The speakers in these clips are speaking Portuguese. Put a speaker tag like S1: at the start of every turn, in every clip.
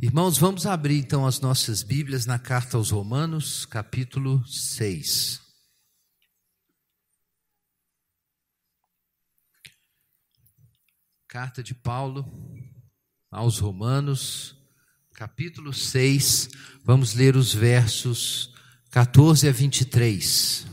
S1: Irmãos, vamos abrir então as nossas Bíblias na carta aos Romanos, capítulo 6. Carta de Paulo aos Romanos, capítulo 6, vamos ler os versos 14 a 23.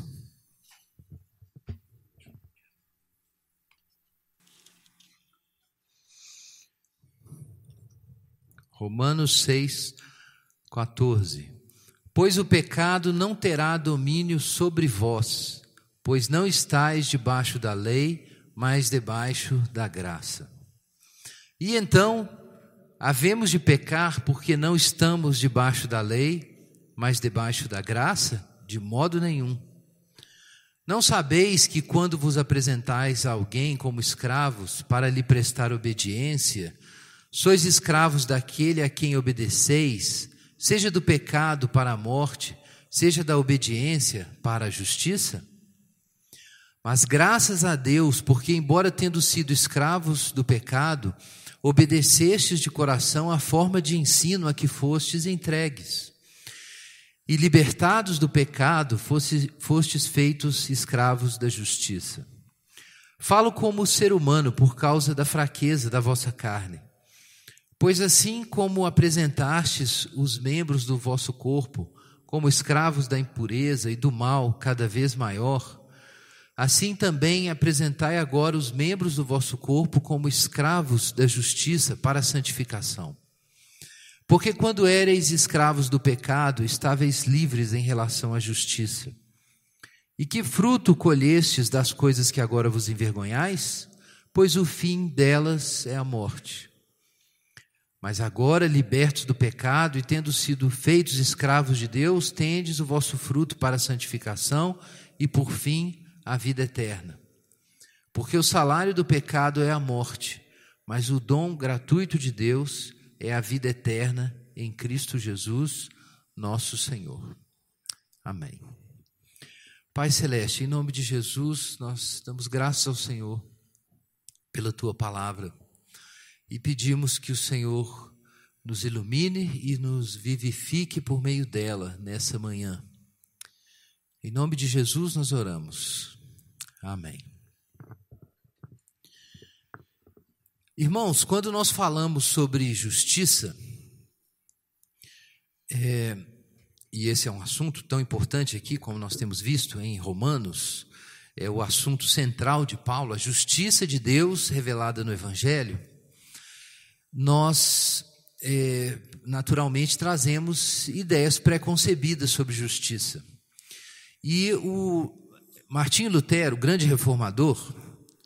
S1: Romanos 6, 14. Pois o pecado não terá domínio sobre vós, pois não estáis debaixo da lei, mas debaixo da graça. E então, havemos de pecar porque não estamos debaixo da lei, mas debaixo da graça? De modo nenhum. Não sabeis que quando vos apresentais a alguém como escravos para lhe prestar obediência, Sois escravos daquele a quem obedeceis, seja do pecado para a morte, seja da obediência para a justiça? Mas graças a Deus, porque, embora tendo sido escravos do pecado, obedecestes de coração à forma de ensino a que fostes entregues. E libertados do pecado, fostes, fostes feitos escravos da justiça. Falo como ser humano por causa da fraqueza da vossa carne. Pois assim como apresentastes os membros do vosso corpo como escravos da impureza e do mal cada vez maior, assim também apresentai agora os membros do vosso corpo como escravos da justiça para a santificação. Porque quando ereis escravos do pecado, estáveis livres em relação à justiça. E que fruto colhestes das coisas que agora vos envergonhais? Pois o fim delas é a morte. Mas agora, libertos do pecado e tendo sido feitos escravos de Deus, tendes o vosso fruto para a santificação e, por fim, a vida eterna. Porque o salário do pecado é a morte, mas o dom gratuito de Deus é a vida eterna em Cristo Jesus, nosso Senhor. Amém. Pai Celeste, em nome de Jesus, nós damos graças ao Senhor pela tua palavra e pedimos que o Senhor nos ilumine e nos vivifique por meio dela nessa manhã. Em nome de Jesus nós oramos. Amém. Irmãos, quando nós falamos sobre justiça, é, e esse é um assunto tão importante aqui, como nós temos visto em Romanos, é o assunto central de Paulo, a justiça de Deus revelada no Evangelho nós é, naturalmente trazemos ideias preconcebidas sobre justiça. E o Martinho Lutero, grande reformador,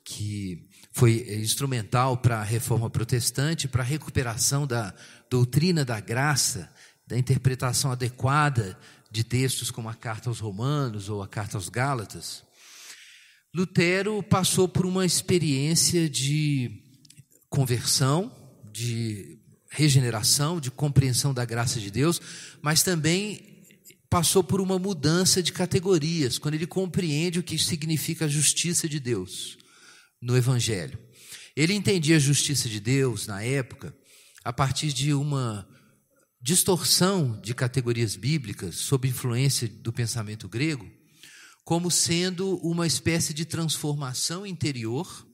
S1: que foi é, instrumental para a reforma protestante, para a recuperação da doutrina da graça, da interpretação adequada de textos como a Carta aos Romanos ou a Carta aos Gálatas, Lutero passou por uma experiência de conversão, de regeneração, de compreensão da graça de Deus, mas também passou por uma mudança de categorias, quando ele compreende o que significa a justiça de Deus no Evangelho. Ele entendia a justiça de Deus na época a partir de uma distorção de categorias bíblicas, sob influência do pensamento grego, como sendo uma espécie de transformação interior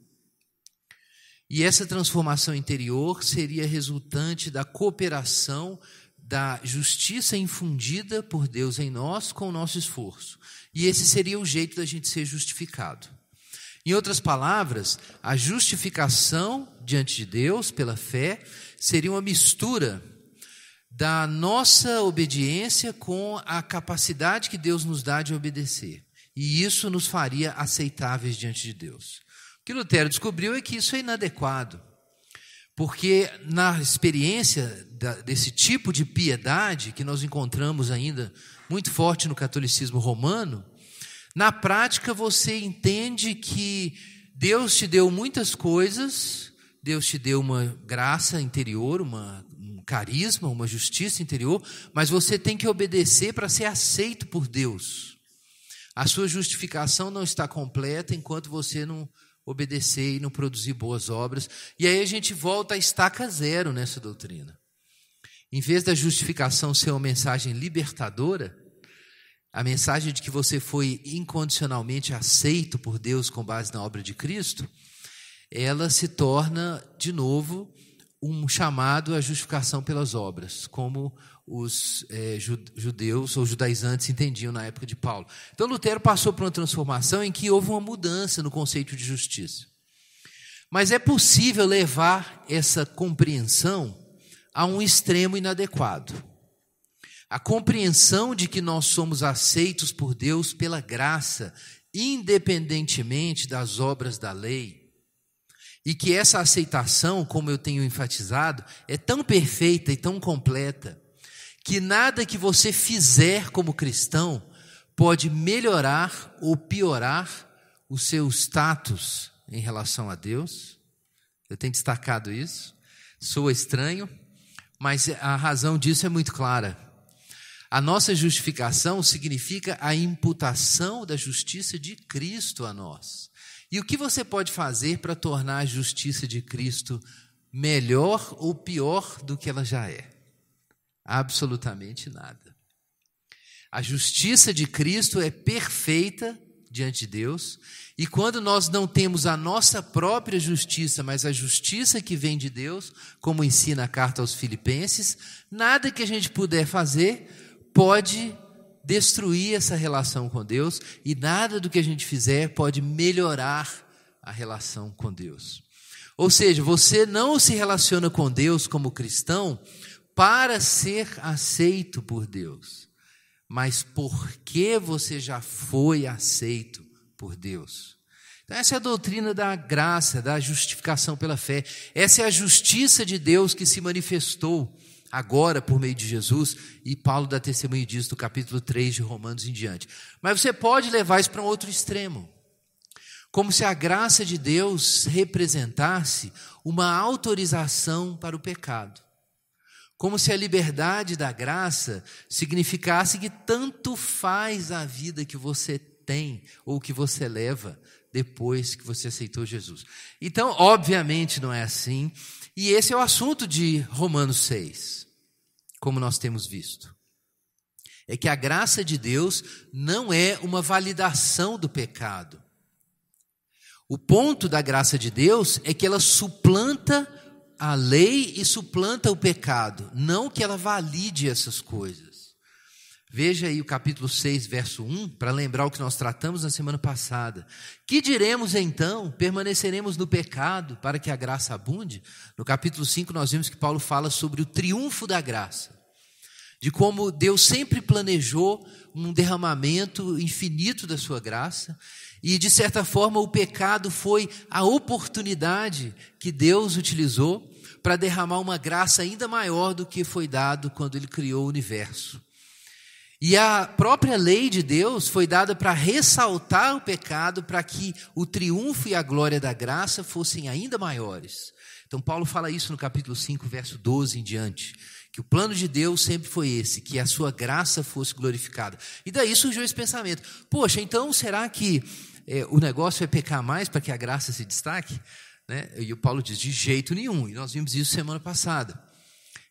S1: e essa transformação interior seria resultante da cooperação da justiça infundida por Deus em nós com o nosso esforço. E esse seria o jeito da gente ser justificado. Em outras palavras, a justificação diante de Deus pela fé seria uma mistura da nossa obediência com a capacidade que Deus nos dá de obedecer. E isso nos faria aceitáveis diante de Deus. O que Lutero descobriu é que isso é inadequado, porque na experiência desse tipo de piedade que nós encontramos ainda muito forte no catolicismo romano, na prática você entende que Deus te deu muitas coisas, Deus te deu uma graça interior, uma, um carisma, uma justiça interior, mas você tem que obedecer para ser aceito por Deus. A sua justificação não está completa enquanto você não obedecer e não produzir boas obras. E aí a gente volta a estaca zero nessa doutrina. Em vez da justificação ser uma mensagem libertadora, a mensagem de que você foi incondicionalmente aceito por Deus com base na obra de Cristo, ela se torna, de novo, um chamado à justificação pelas obras, como os é, judeus ou judaizantes entendiam na época de Paulo. Então, Lutero passou por uma transformação em que houve uma mudança no conceito de justiça. Mas é possível levar essa compreensão a um extremo inadequado. A compreensão de que nós somos aceitos por Deus pela graça, independentemente das obras da lei, e que essa aceitação, como eu tenho enfatizado, é tão perfeita e tão completa que nada que você fizer como cristão pode melhorar ou piorar o seu status em relação a Deus. Eu tenho destacado isso. Soa estranho, mas a razão disso é muito clara. A nossa justificação significa a imputação da justiça de Cristo a nós. E o que você pode fazer para tornar a justiça de Cristo melhor ou pior do que ela já é? Absolutamente nada. A justiça de Cristo é perfeita diante de Deus, e quando nós não temos a nossa própria justiça, mas a justiça que vem de Deus, como ensina a carta aos Filipenses, nada que a gente puder fazer pode destruir essa relação com Deus, e nada do que a gente fizer pode melhorar a relação com Deus. Ou seja, você não se relaciona com Deus como cristão para ser aceito por Deus, mas porque você já foi aceito por Deus. Então, essa é a doutrina da graça, da justificação pela fé. Essa é a justiça de Deus que se manifestou agora por meio de Jesus, e Paulo dá testemunho disso do capítulo 3 de Romanos em diante. Mas você pode levar isso para um outro extremo. Como se a graça de Deus representasse uma autorização para o pecado. Como se a liberdade da graça significasse que tanto faz a vida que você tem ou que você leva depois que você aceitou Jesus. Então, obviamente não é assim, e esse é o assunto de Romanos 6, como nós temos visto. É que a graça de Deus não é uma validação do pecado. O ponto da graça de Deus é que ela suplanta a lei e suplanta o pecado, não que ela valide essas coisas. Veja aí o capítulo 6, verso 1, para lembrar o que nós tratamos na semana passada. Que diremos então? Permaneceremos no pecado para que a graça abunde? No capítulo 5, nós vimos que Paulo fala sobre o triunfo da graça, de como Deus sempre planejou um derramamento infinito da sua graça e, de certa forma, o pecado foi a oportunidade que Deus utilizou para derramar uma graça ainda maior do que foi dado quando ele criou o universo. E a própria lei de Deus foi dada para ressaltar o pecado, para que o triunfo e a glória da graça fossem ainda maiores. Então, Paulo fala isso no capítulo 5, verso 12 em diante. Que o plano de Deus sempre foi esse, que a sua graça fosse glorificada. E daí surgiu esse pensamento: poxa, então será que é, o negócio é pecar mais para que a graça se destaque? Né? E o Paulo diz: de jeito nenhum. E nós vimos isso semana passada.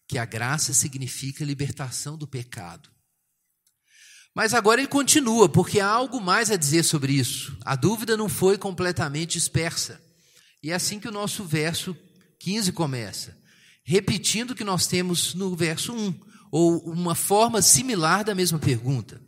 S1: Que a graça significa libertação do pecado. Mas agora ele continua, porque há algo mais a dizer sobre isso. A dúvida não foi completamente dispersa. E é assim que o nosso verso 15 começa, repetindo o que nós temos no verso 1, ou uma forma similar da mesma pergunta.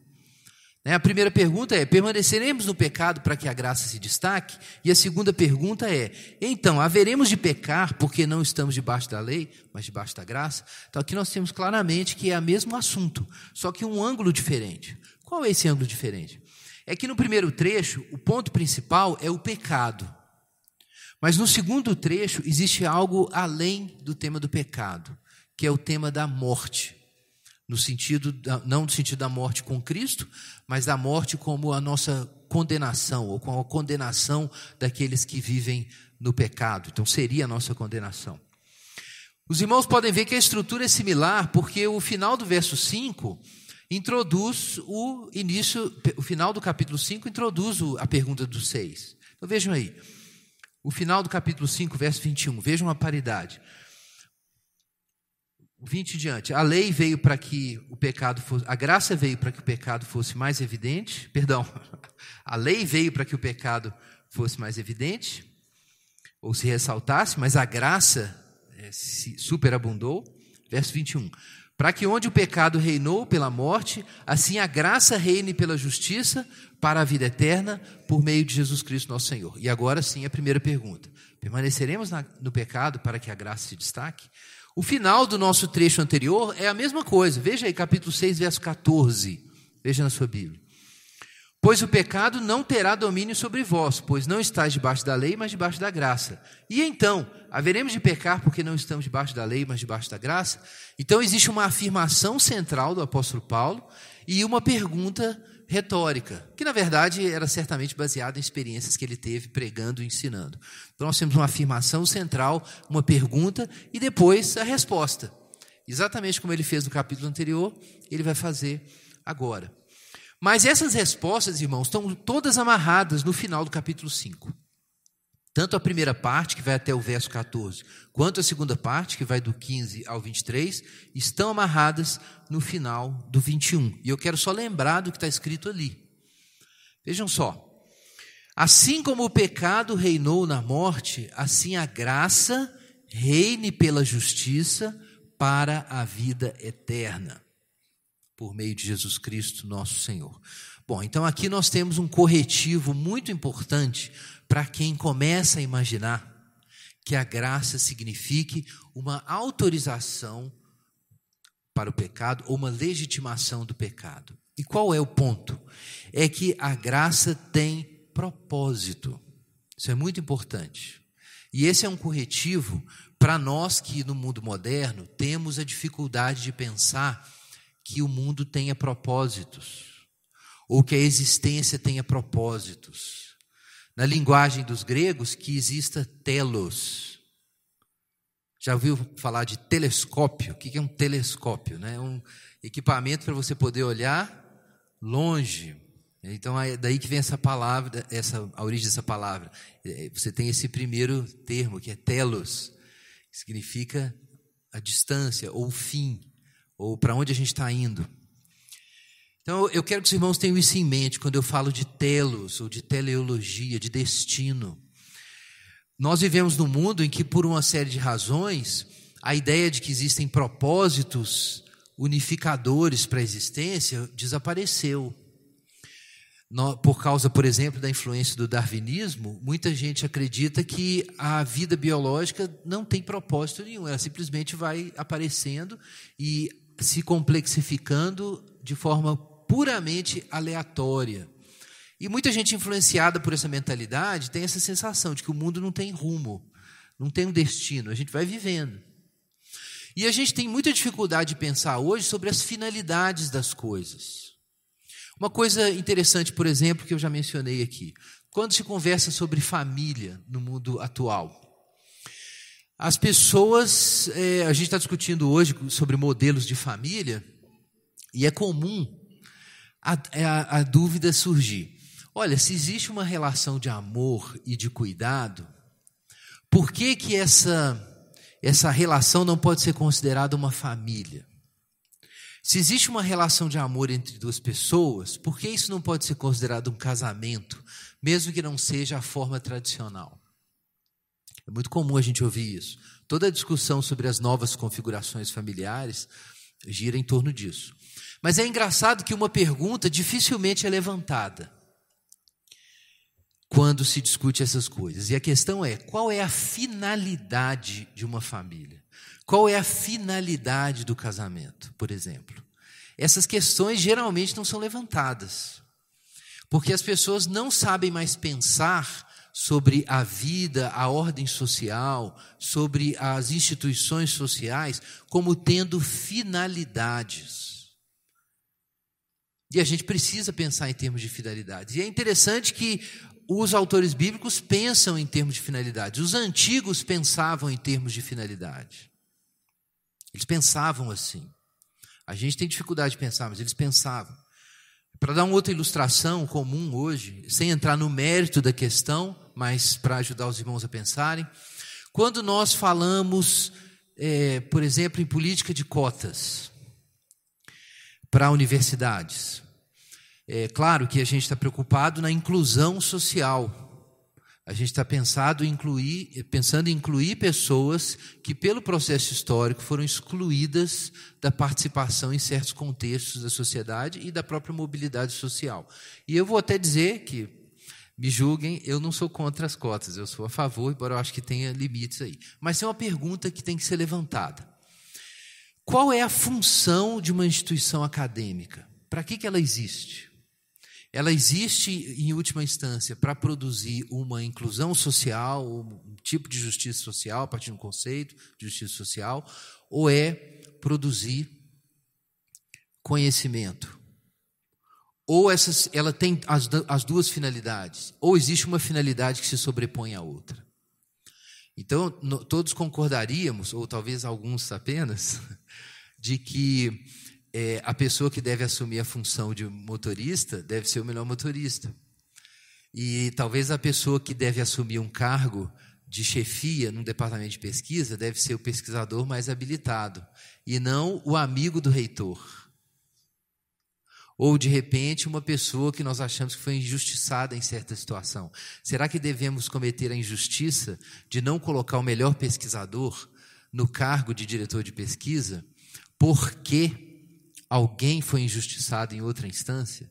S1: Né, a primeira pergunta é: permaneceremos no pecado para que a graça se destaque? E a segunda pergunta é: então, haveremos de pecar porque não estamos debaixo da lei, mas debaixo da graça? Então, aqui nós temos claramente que é o mesmo assunto, só que um ângulo diferente. Qual é esse ângulo diferente? É que no primeiro trecho, o ponto principal é o pecado. Mas no segundo trecho, existe algo além do tema do pecado, que é o tema da morte no sentido não no sentido da morte com Cristo, mas da morte como a nossa condenação ou com a condenação daqueles que vivem no pecado. Então seria a nossa condenação. Os irmãos podem ver que a estrutura é similar, porque o final do verso 5 introduz o início, o final do capítulo 5 introduz a pergunta do 6. Então vejam aí. O final do capítulo 5, verso 21, vejam a paridade. 20 diante. A lei veio para que o pecado fosse, a graça veio para que o pecado fosse mais evidente, perdão. A lei veio para que o pecado fosse mais evidente ou se ressaltasse, mas a graça é, se superabundou. Verso 21. Para que onde o pecado reinou pela morte, assim a graça reine pela justiça para a vida eterna por meio de Jesus Cristo nosso Senhor. E agora sim a primeira pergunta. Permaneceremos na, no pecado para que a graça se destaque? O final do nosso trecho anterior é a mesma coisa. Veja aí, capítulo 6, verso 14. Veja na sua Bíblia. Pois o pecado não terá domínio sobre vós, pois não estáis debaixo da lei, mas debaixo da graça. E então, haveremos de pecar porque não estamos debaixo da lei, mas debaixo da graça? Então, existe uma afirmação central do apóstolo Paulo e uma pergunta retórica, que na verdade era certamente baseada em experiências que ele teve pregando e ensinando. Então nós temos uma afirmação central, uma pergunta e depois a resposta. Exatamente como ele fez no capítulo anterior, ele vai fazer agora. Mas essas respostas, irmãos, estão todas amarradas no final do capítulo 5 tanto a primeira parte, que vai até o verso 14, quanto a segunda parte, que vai do 15 ao 23, estão amarradas no final do 21. E eu quero só lembrar do que está escrito ali. Vejam só. Assim como o pecado reinou na morte, assim a graça reine pela justiça para a vida eterna, por meio de Jesus Cristo, nosso Senhor. Bom, então aqui nós temos um corretivo muito importante para quem começa a imaginar que a graça signifique uma autorização para o pecado ou uma legitimação do pecado. E qual é o ponto? É que a graça tem propósito. Isso é muito importante. E esse é um corretivo para nós que no mundo moderno temos a dificuldade de pensar que o mundo tenha propósitos ou que a existência tenha propósitos na linguagem dos gregos, que exista telos. Já ouviu falar de telescópio? O que é um telescópio? Né? É um equipamento para você poder olhar longe. Então é daí que vem essa palavra, essa a origem dessa palavra. É, você tem esse primeiro termo que é telos, que significa a distância ou o fim ou para onde a gente está indo. Então, eu quero que os irmãos tenham isso em mente quando eu falo de telos ou de teleologia, de destino. Nós vivemos num mundo em que, por uma série de razões, a ideia de que existem propósitos unificadores para a existência desapareceu. Por causa, por exemplo, da influência do darwinismo, muita gente acredita que a vida biológica não tem propósito nenhum, ela simplesmente vai aparecendo e se complexificando de forma puramente aleatória. E muita gente influenciada por essa mentalidade tem essa sensação de que o mundo não tem rumo, não tem um destino, a gente vai vivendo. E a gente tem muita dificuldade de pensar hoje sobre as finalidades das coisas. Uma coisa interessante, por exemplo, que eu já mencionei aqui. Quando se conversa sobre família no mundo atual, as pessoas, é, a gente está discutindo hoje sobre modelos de família, e é comum a, é a, a dúvida surgir. Olha, se existe uma relação de amor e de cuidado, por que que essa essa relação não pode ser considerada uma família? Se existe uma relação de amor entre duas pessoas, por que isso não pode ser considerado um casamento, mesmo que não seja a forma tradicional? É muito comum a gente ouvir isso. Toda a discussão sobre as novas configurações familiares gira em torno disso. Mas é engraçado que uma pergunta dificilmente é levantada quando se discute essas coisas. E a questão é: qual é a finalidade de uma família? Qual é a finalidade do casamento, por exemplo? Essas questões geralmente não são levantadas, porque as pessoas não sabem mais pensar sobre a vida, a ordem social, sobre as instituições sociais, como tendo finalidades. E a gente precisa pensar em termos de fidelidade. E é interessante que os autores bíblicos pensam em termos de finalidade. Os antigos pensavam em termos de finalidade. Eles pensavam assim. A gente tem dificuldade de pensar, mas eles pensavam. Para dar uma outra ilustração comum hoje, sem entrar no mérito da questão, mas para ajudar os irmãos a pensarem, quando nós falamos, é, por exemplo, em política de cotas, para universidades. É claro que a gente está preocupado na inclusão social. A gente está pensado em incluir, pensando em incluir pessoas que, pelo processo histórico, foram excluídas da participação em certos contextos da sociedade e da própria mobilidade social. E eu vou até dizer que, me julguem, eu não sou contra as cotas, eu sou a favor, embora eu acho que tenha limites aí. Mas tem é uma pergunta que tem que ser levantada. Qual é a função de uma instituição acadêmica? Para que, que ela existe? Ela existe, em última instância, para produzir uma inclusão social, um tipo de justiça social, a partir de um conceito de justiça social, ou é produzir conhecimento? Ou essas, ela tem as, as duas finalidades? Ou existe uma finalidade que se sobrepõe à outra? Então, no, todos concordaríamos, ou talvez alguns apenas, de que é, a pessoa que deve assumir a função de motorista deve ser o melhor motorista. E talvez a pessoa que deve assumir um cargo de chefia num departamento de pesquisa deve ser o pesquisador mais habilitado e não o amigo do reitor. Ou de repente, uma pessoa que nós achamos que foi injustiçada em certa situação. Será que devemos cometer a injustiça de não colocar o melhor pesquisador no cargo de diretor de pesquisa porque alguém foi injustiçado em outra instância?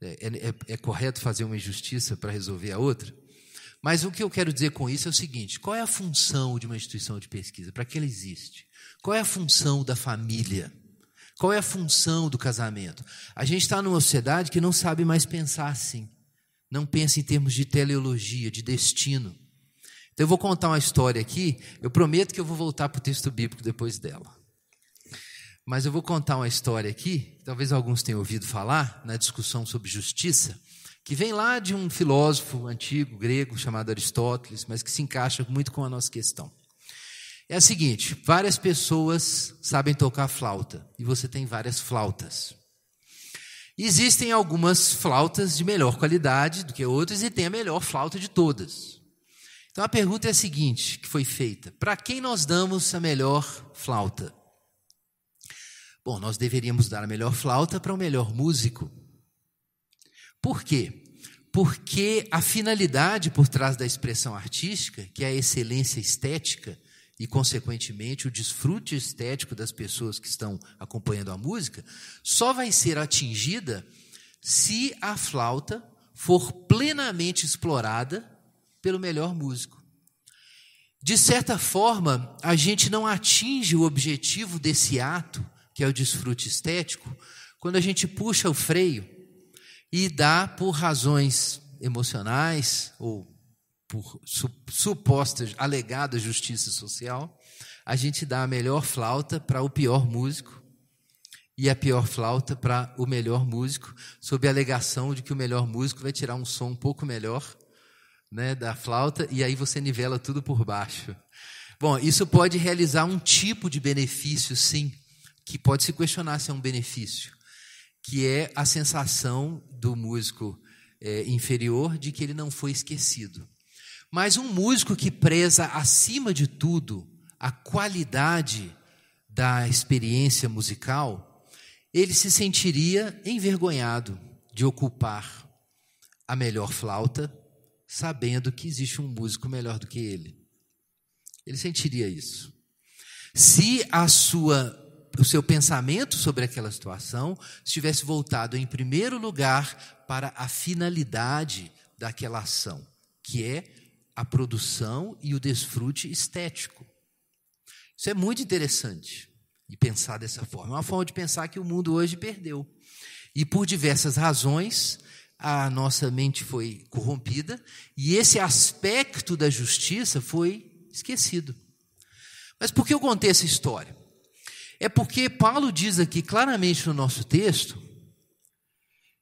S1: É, é, é, é correto fazer uma injustiça para resolver a outra? Mas o que eu quero dizer com isso é o seguinte: qual é a função de uma instituição de pesquisa? Para que ela existe? Qual é a função da família? Qual é a função do casamento? A gente está numa sociedade que não sabe mais pensar assim. Não pensa em termos de teleologia, de destino. Então eu vou contar uma história aqui. Eu prometo que eu vou voltar para o texto bíblico depois dela. Mas eu vou contar uma história aqui, talvez alguns tenham ouvido falar, na discussão sobre justiça, que vem lá de um filósofo antigo grego chamado Aristóteles, mas que se encaixa muito com a nossa questão. É a seguinte: várias pessoas sabem tocar flauta e você tem várias flautas. Existem algumas flautas de melhor qualidade do que outras e tem a melhor flauta de todas. Então a pergunta é a seguinte, que foi feita: para quem nós damos a melhor flauta? Bom, nós deveríamos dar a melhor flauta para o melhor músico. Por quê? Porque a finalidade por trás da expressão artística, que é a excelência estética, e, consequentemente, o desfrute estético das pessoas que estão acompanhando a música, só vai ser atingida se a flauta for plenamente explorada pelo melhor músico. De certa forma, a gente não atinge o objetivo desse ato, que é o desfrute estético, quando a gente puxa o freio e dá por razões emocionais ou por supostas, alegada justiça social, a gente dá a melhor flauta para o pior músico e a pior flauta para o melhor músico, sob a alegação de que o melhor músico vai tirar um som um pouco melhor né, da flauta, e aí você nivela tudo por baixo. Bom, isso pode realizar um tipo de benefício, sim, que pode se questionar se é um benefício, que é a sensação do músico é, inferior de que ele não foi esquecido. Mas um músico que preza acima de tudo a qualidade da experiência musical, ele se sentiria envergonhado de ocupar a melhor flauta, sabendo que existe um músico melhor do que ele. Ele sentiria isso. Se a sua o seu pensamento sobre aquela situação estivesse voltado em primeiro lugar para a finalidade daquela ação, que é a produção e o desfrute estético. Isso é muito interessante e pensar dessa forma. É uma forma de pensar que o mundo hoje perdeu. E por diversas razões, a nossa mente foi corrompida e esse aspecto da justiça foi esquecido. Mas por que eu contei essa história? É porque Paulo diz aqui claramente no nosso texto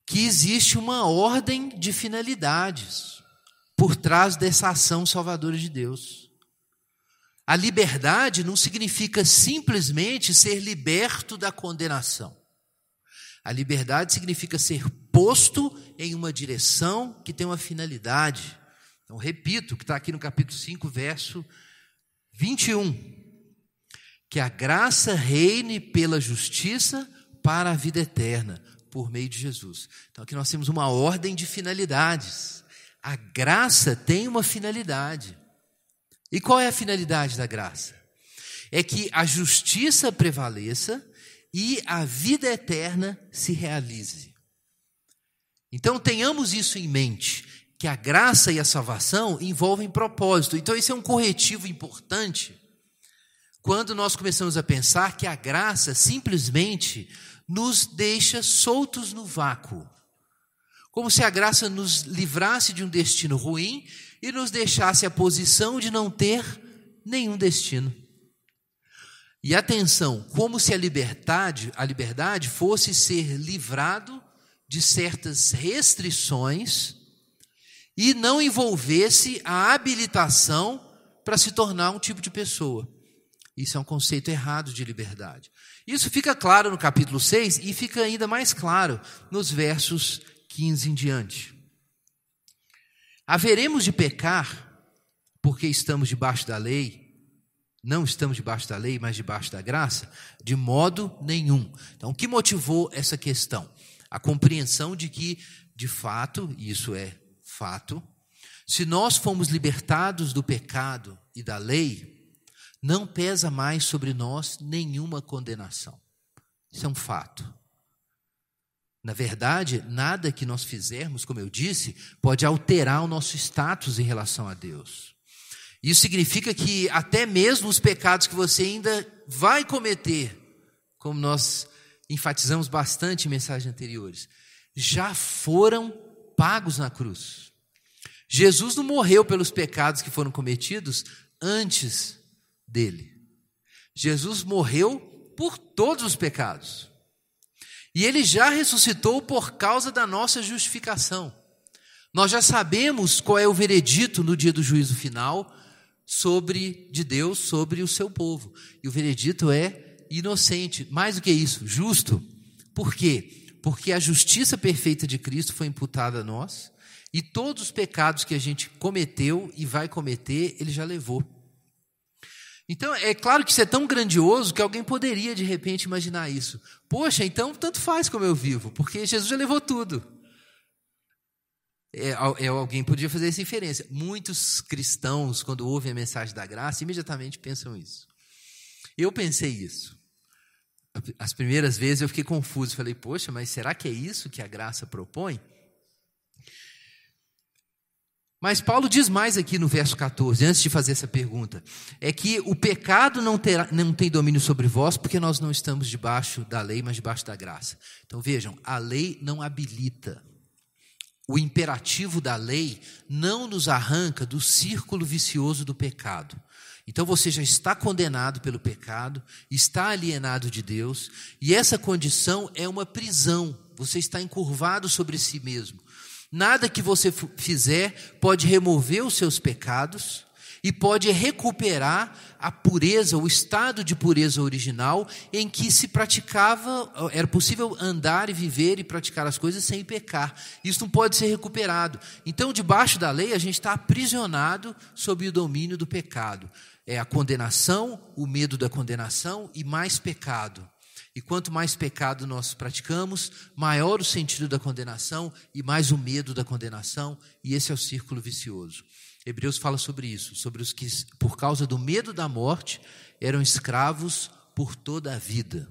S1: que existe uma ordem de finalidades por trás dessa ação salvadora de Deus. A liberdade não significa simplesmente ser liberto da condenação. A liberdade significa ser posto em uma direção que tem uma finalidade. Então, repito, que está aqui no capítulo 5, verso 21. Que a graça reine pela justiça para a vida eterna, por meio de Jesus. Então, aqui nós temos uma ordem de finalidades. A graça tem uma finalidade. E qual é a finalidade da graça? É que a justiça prevaleça e a vida eterna se realize. Então tenhamos isso em mente, que a graça e a salvação envolvem propósito. Então esse é um corretivo importante quando nós começamos a pensar que a graça simplesmente nos deixa soltos no vácuo. Como se a graça nos livrasse de um destino ruim e nos deixasse a posição de não ter nenhum destino. E atenção, como se a liberdade, a liberdade fosse ser livrado de certas restrições e não envolvesse a habilitação para se tornar um tipo de pessoa. Isso é um conceito errado de liberdade. Isso fica claro no capítulo 6 e fica ainda mais claro nos versos 15 em diante. Haveremos de pecar porque estamos debaixo da lei? Não estamos debaixo da lei, mas debaixo da graça? De modo nenhum. Então, o que motivou essa questão? A compreensão de que, de fato, e isso é fato, se nós fomos libertados do pecado e da lei, não pesa mais sobre nós nenhuma condenação. Isso é um fato. Na verdade, nada que nós fizermos, como eu disse, pode alterar o nosso status em relação a Deus. Isso significa que até mesmo os pecados que você ainda vai cometer, como nós enfatizamos bastante em mensagens anteriores, já foram pagos na cruz. Jesus não morreu pelos pecados que foram cometidos antes dele. Jesus morreu por todos os pecados. E ele já ressuscitou por causa da nossa justificação. Nós já sabemos qual é o veredito no dia do juízo final sobre de Deus sobre o seu povo. E o veredito é inocente, mais do que isso, justo. Por quê? Porque a justiça perfeita de Cristo foi imputada a nós e todos os pecados que a gente cometeu e vai cometer, ele já levou. Então, é claro que isso é tão grandioso que alguém poderia de repente imaginar isso. Poxa, então tanto faz como eu vivo, porque Jesus já levou tudo. É, é, alguém podia fazer essa inferência. Muitos cristãos, quando ouvem a mensagem da graça, imediatamente pensam isso. Eu pensei isso. As primeiras vezes eu fiquei confuso, falei, poxa, mas será que é isso que a graça propõe? Mas Paulo diz mais aqui no verso 14, antes de fazer essa pergunta: é que o pecado não, terá, não tem domínio sobre vós, porque nós não estamos debaixo da lei, mas debaixo da graça. Então vejam, a lei não habilita. O imperativo da lei não nos arranca do círculo vicioso do pecado. Então você já está condenado pelo pecado, está alienado de Deus, e essa condição é uma prisão. Você está encurvado sobre si mesmo. Nada que você fizer pode remover os seus pecados e pode recuperar a pureza, o estado de pureza original em que se praticava, era possível andar e viver e praticar as coisas sem pecar. Isso não pode ser recuperado. Então, debaixo da lei, a gente está aprisionado sob o domínio do pecado. É a condenação, o medo da condenação e mais pecado. E quanto mais pecado nós praticamos, maior o sentido da condenação e mais o medo da condenação, e esse é o círculo vicioso. Hebreus fala sobre isso, sobre os que, por causa do medo da morte, eram escravos por toda a vida.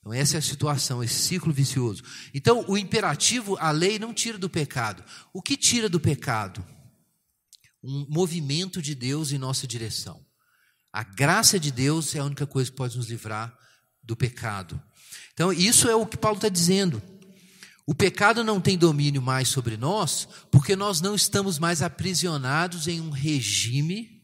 S1: Então, essa é a situação, esse ciclo vicioso. Então, o imperativo, a lei, não tira do pecado. O que tira do pecado? Um movimento de Deus em nossa direção. A graça de Deus é a única coisa que pode nos livrar do pecado. Então, isso é o que Paulo está dizendo. O pecado não tem domínio mais sobre nós, porque nós não estamos mais aprisionados em um regime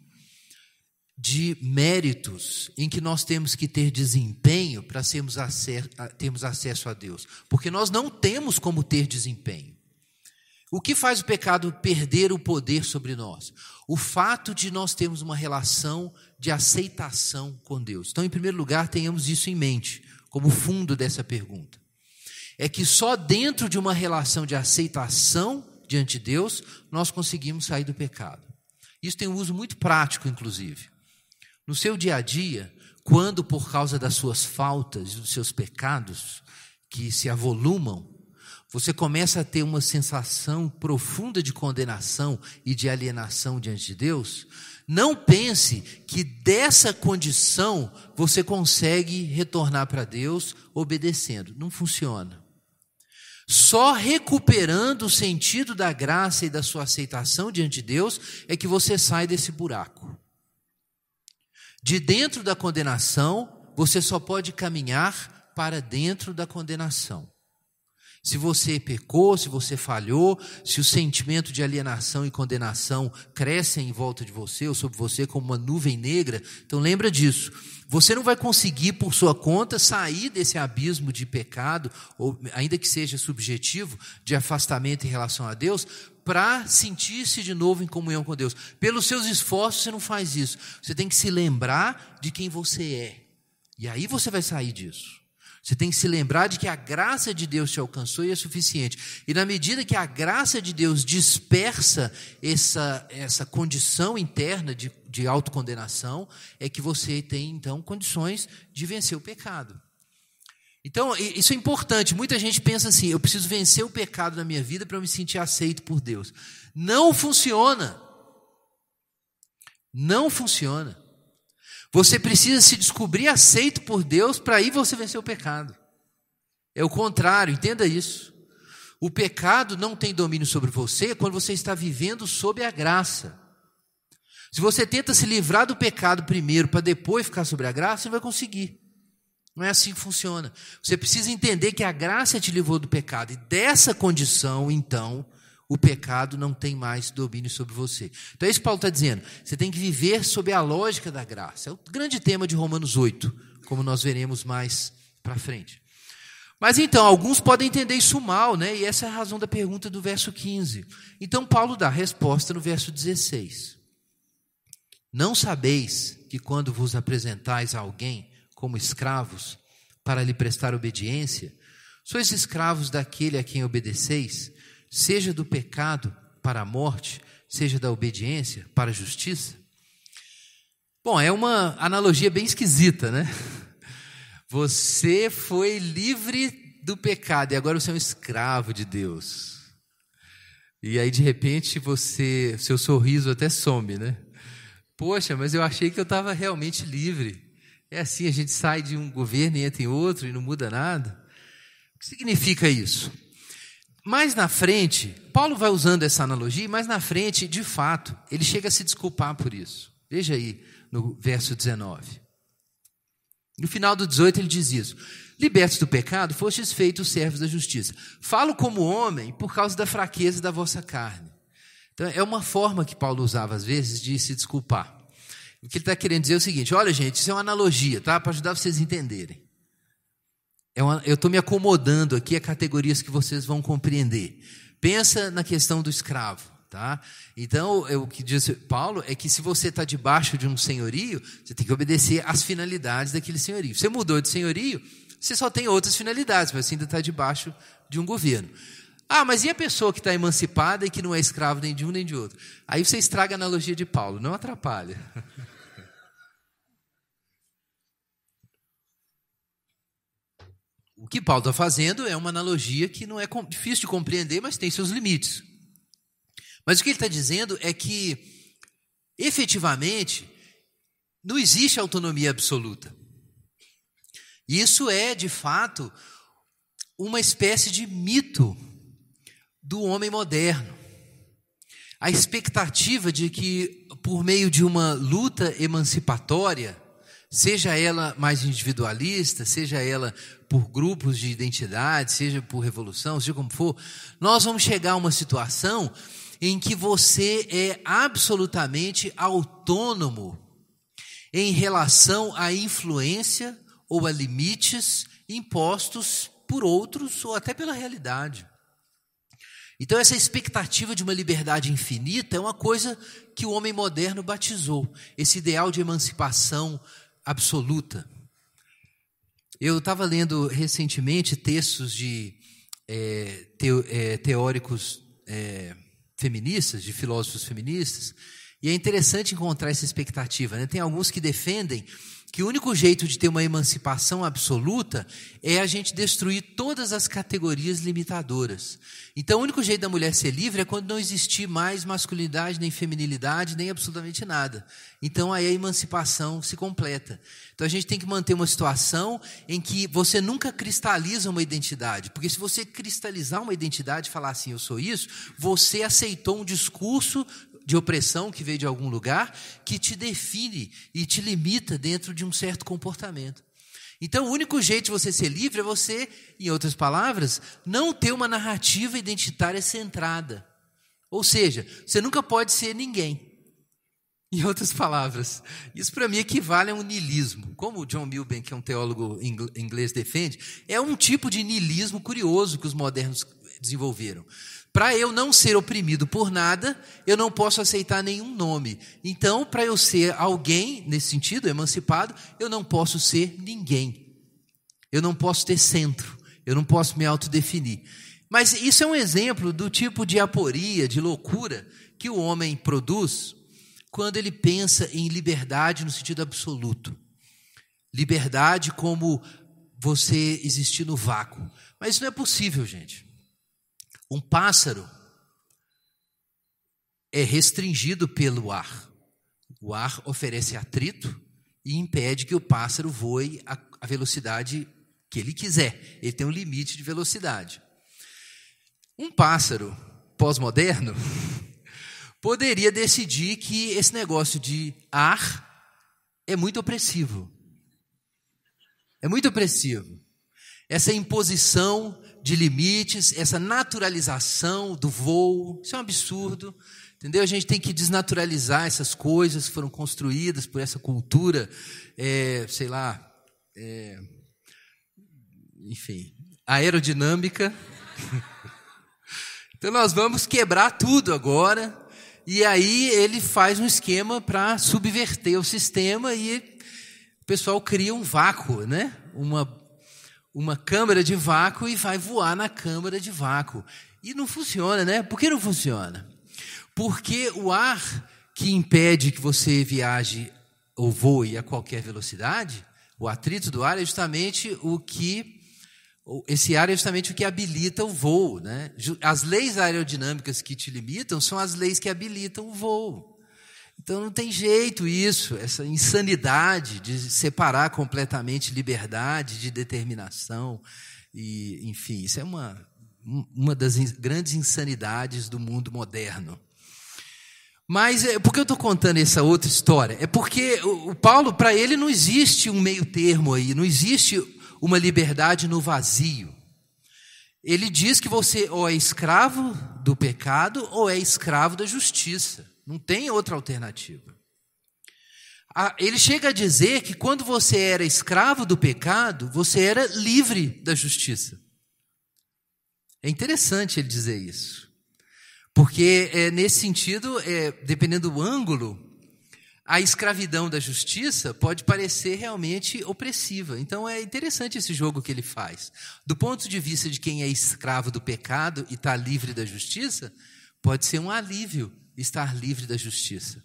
S1: de méritos em que nós temos que ter desempenho para sermos acer, termos acesso a Deus. Porque nós não temos como ter desempenho. O que faz o pecado perder o poder sobre nós? O fato de nós termos uma relação de aceitação com Deus. Então, em primeiro lugar, tenhamos isso em mente, como fundo dessa pergunta. É que só dentro de uma relação de aceitação diante de Deus nós conseguimos sair do pecado. Isso tem um uso muito prático, inclusive. No seu dia a dia, quando por causa das suas faltas e dos seus pecados que se avolumam, você começa a ter uma sensação profunda de condenação e de alienação diante de Deus, não pense que dessa condição você consegue retornar para Deus obedecendo. Não funciona. Só recuperando o sentido da graça e da sua aceitação diante de Deus é que você sai desse buraco. De dentro da condenação, você só pode caminhar para dentro da condenação. Se você pecou, se você falhou, se o sentimento de alienação e condenação crescem em volta de você ou sobre você como uma nuvem negra, então lembra disso. Você não vai conseguir por sua conta sair desse abismo de pecado, ou ainda que seja subjetivo, de afastamento em relação a Deus, para sentir-se de novo em comunhão com Deus. Pelos seus esforços você não faz isso. Você tem que se lembrar de quem você é. E aí você vai sair disso. Você tem que se lembrar de que a graça de Deus te alcançou e é suficiente. E na medida que a graça de Deus dispersa essa, essa condição interna de, de autocondenação, é que você tem, então, condições de vencer o pecado. Então, isso é importante. Muita gente pensa assim: eu preciso vencer o pecado na minha vida para eu me sentir aceito por Deus. Não funciona. Não funciona. Você precisa se descobrir aceito por Deus para aí você vencer o pecado. É o contrário, entenda isso. O pecado não tem domínio sobre você quando você está vivendo sob a graça. Se você tenta se livrar do pecado primeiro para depois ficar sobre a graça, você não vai conseguir. Não é assim que funciona. Você precisa entender que a graça te livrou do pecado e dessa condição, então, o pecado não tem mais domínio sobre você. Então é isso que Paulo está dizendo. Você tem que viver sob a lógica da graça. É o grande tema de Romanos 8, como nós veremos mais para frente. Mas então, alguns podem entender isso mal, né? E essa é a razão da pergunta do verso 15. Então, Paulo dá a resposta no verso 16. Não sabeis que quando vos apresentais a alguém como escravos para lhe prestar obediência, sois escravos daquele a quem obedeceis, seja do pecado para a morte, seja da obediência para a justiça? Bom, é uma analogia bem esquisita, né? Você foi livre do pecado e agora você é um escravo de Deus. E aí de repente você, seu sorriso até some, né? Poxa, mas eu achei que eu estava realmente livre. É assim, a gente sai de um governo e entra em outro e não muda nada. O que significa isso? Mais na frente, Paulo vai usando essa analogia, mas na frente, de fato, ele chega a se desculpar por isso. Veja aí no verso 19. No final do 18 ele diz isso: Libertos do pecado, fostes feitos servos da justiça. Falo como homem por causa da fraqueza da vossa carne. Então, é uma forma que Paulo usava às vezes de se desculpar. O que ele está querendo dizer é o seguinte: olha, gente, isso é uma analogia, tá? Para ajudar vocês a entenderem. É eu estou me acomodando aqui a categorias que vocês vão compreender. Pensa na questão do escravo. Tá? Então, é o que diz Paulo é que se você está debaixo de um senhorio, você tem que obedecer às finalidades daquele senhorio. Você mudou de senhorio, você só tem outras finalidades, mas você ainda está debaixo de um governo. Ah, mas e a pessoa que está emancipada e que não é escravo nem de um nem de outro? Aí você estraga a analogia de Paulo, não atrapalha. O que Paulo está fazendo é uma analogia que não é difícil de compreender, mas tem seus limites. Mas o que ele está dizendo é que, efetivamente, não existe autonomia absoluta. Isso é, de fato, uma espécie de mito do homem moderno. A expectativa de que, por meio de uma luta emancipatória, seja ela mais individualista, seja ela por grupos de identidade, seja por revolução, seja como for, nós vamos chegar a uma situação em que você é absolutamente autônomo em relação à influência ou a limites impostos por outros ou até pela realidade. Então, essa expectativa de uma liberdade infinita é uma coisa que o homem moderno batizou, esse ideal de emancipação absoluta. Eu estava lendo recentemente textos de é, é, teóricos é, feministas, de filósofos feministas, e é interessante encontrar essa expectativa. Né? Tem alguns que defendem que o único jeito de ter uma emancipação absoluta é a gente destruir todas as categorias limitadoras. Então, o único jeito da mulher ser livre é quando não existir mais masculinidade, nem feminilidade, nem absolutamente nada. Então, aí a emancipação se completa. Então, a gente tem que manter uma situação em que você nunca cristaliza uma identidade. Porque se você cristalizar uma identidade e falar assim, eu sou isso, você aceitou um discurso de opressão que veio de algum lugar que te define e te limita dentro de um certo comportamento. Então, o único jeito de você ser livre é você, em outras palavras, não ter uma narrativa identitária centrada. Ou seja, você nunca pode ser ninguém. Em outras palavras, isso para mim equivale a um niilismo. Como o John Milbank, que é um teólogo inglês, defende, é um tipo de niilismo curioso que os modernos desenvolveram. Para eu não ser oprimido por nada, eu não posso aceitar nenhum nome. Então, para eu ser alguém, nesse sentido, emancipado, eu não posso ser ninguém. Eu não posso ter centro. Eu não posso me autodefinir. Mas isso é um exemplo do tipo de aporia, de loucura que o homem produz quando ele pensa em liberdade no sentido absoluto. Liberdade como você existir no vácuo. Mas isso não é possível, gente. Um pássaro é restringido pelo ar. O ar oferece atrito e impede que o pássaro voe a velocidade que ele quiser. Ele tem um limite de velocidade. Um pássaro pós-moderno poderia decidir que esse negócio de ar é muito opressivo. É muito opressivo. Essa imposição de limites, essa naturalização do voo, isso é um absurdo. Entendeu? A gente tem que desnaturalizar essas coisas que foram construídas por essa cultura, é, sei lá, é, enfim, aerodinâmica. então nós vamos quebrar tudo agora. E aí ele faz um esquema para subverter o sistema e o pessoal cria um vácuo, né? Uma uma câmara de vácuo e vai voar na câmara de vácuo. E não funciona, né? Por que não funciona? Porque o ar que impede que você viaje ou voe a qualquer velocidade, o atrito do ar é justamente o que esse ar é justamente o que habilita o voo, né? As leis aerodinâmicas que te limitam são as leis que habilitam o voo. Então não tem jeito isso, essa insanidade de separar completamente liberdade de determinação e, enfim, isso é uma uma das grandes insanidades do mundo moderno. Mas é, por que eu estou contando essa outra história? É porque o, o Paulo, para ele, não existe um meio termo aí, não existe uma liberdade no vazio. Ele diz que você ou é escravo do pecado ou é escravo da justiça. Não tem outra alternativa. Ah, ele chega a dizer que quando você era escravo do pecado, você era livre da justiça. É interessante ele dizer isso. Porque, é, nesse sentido, é, dependendo do ângulo, a escravidão da justiça pode parecer realmente opressiva. Então, é interessante esse jogo que ele faz. Do ponto de vista de quem é escravo do pecado e está livre da justiça, pode ser um alívio estar livre da justiça.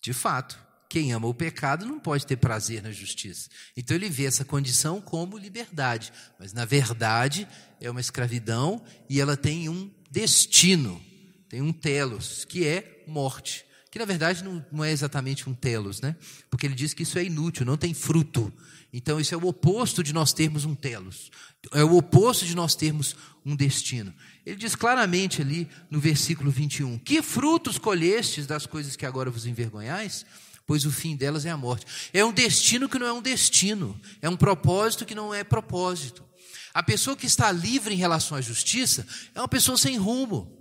S1: De fato, quem ama o pecado não pode ter prazer na justiça. Então ele vê essa condição como liberdade, mas na verdade é uma escravidão e ela tem um destino, tem um telos, que é morte. Que na verdade não, não é exatamente um telos, né? Porque ele diz que isso é inútil, não tem fruto. Então isso é o oposto de nós termos um telos. É o oposto de nós termos um destino. Ele diz claramente ali no versículo 21: Que frutos colhestes das coisas que agora vos envergonhais? Pois o fim delas é a morte. É um destino que não é um destino, é um propósito que não é propósito. A pessoa que está livre em relação à justiça é uma pessoa sem rumo.